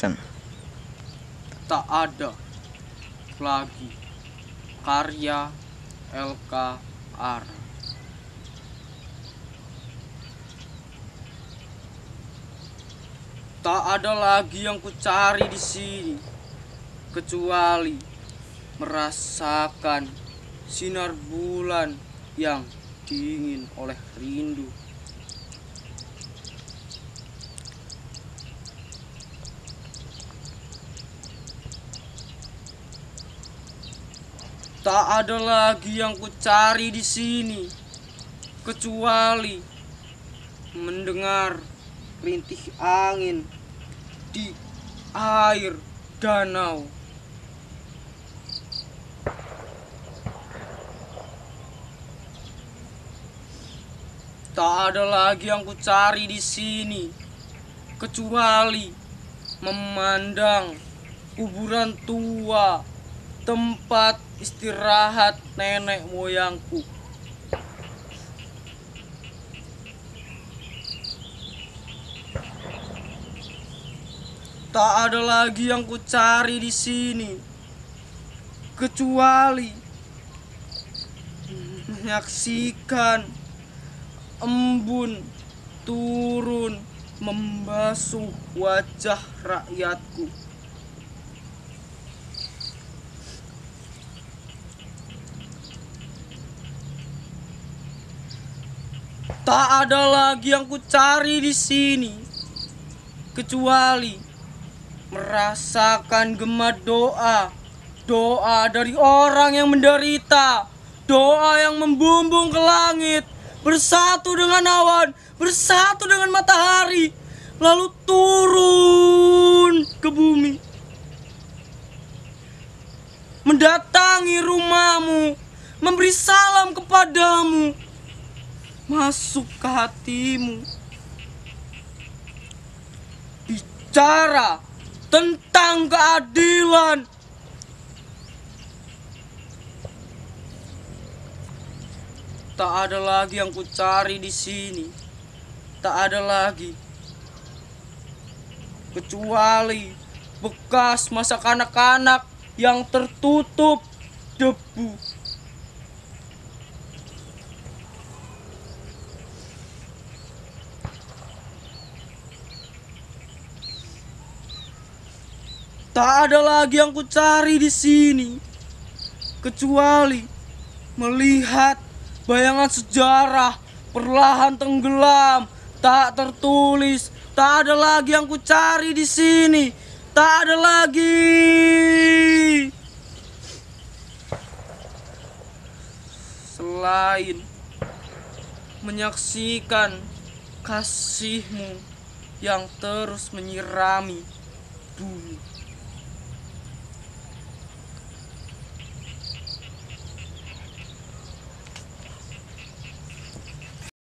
action tak ada lagi karya LKR tak ada lagi yang kucari di sini kecuali merasakan sinar bulan yang dingin oleh rindu Tak ada lagi yang ku cari di sini kecuali mendengar rintih angin di air danau. Tak ada lagi yang ku cari di sini kecuali memandang kuburan tua tempat istirahat nenek moyangku. Tak ada lagi yang ku cari di sini kecuali menyaksikan embun turun membasuh wajah rakyatku. Tak ada lagi yang ku cari di sini kecuali merasakan gema doa, doa dari orang yang menderita, doa yang membumbung ke langit, bersatu dengan awan, bersatu dengan matahari, lalu turun ke bumi. Mendatangi rumahmu, memberi salam kepadamu masuk ke hatimu. Bicara tentang keadilan. Tak ada lagi yang ku cari di sini. Tak ada lagi. Kecuali bekas masa kanak-kanak yang tertutup debu. Tak ada lagi yang ku cari di sini kecuali melihat bayangan sejarah perlahan tenggelam, tak tertulis. Tak ada lagi yang ku cari di sini. Tak ada lagi. Selain menyaksikan kasihmu yang terus menyirami bumi.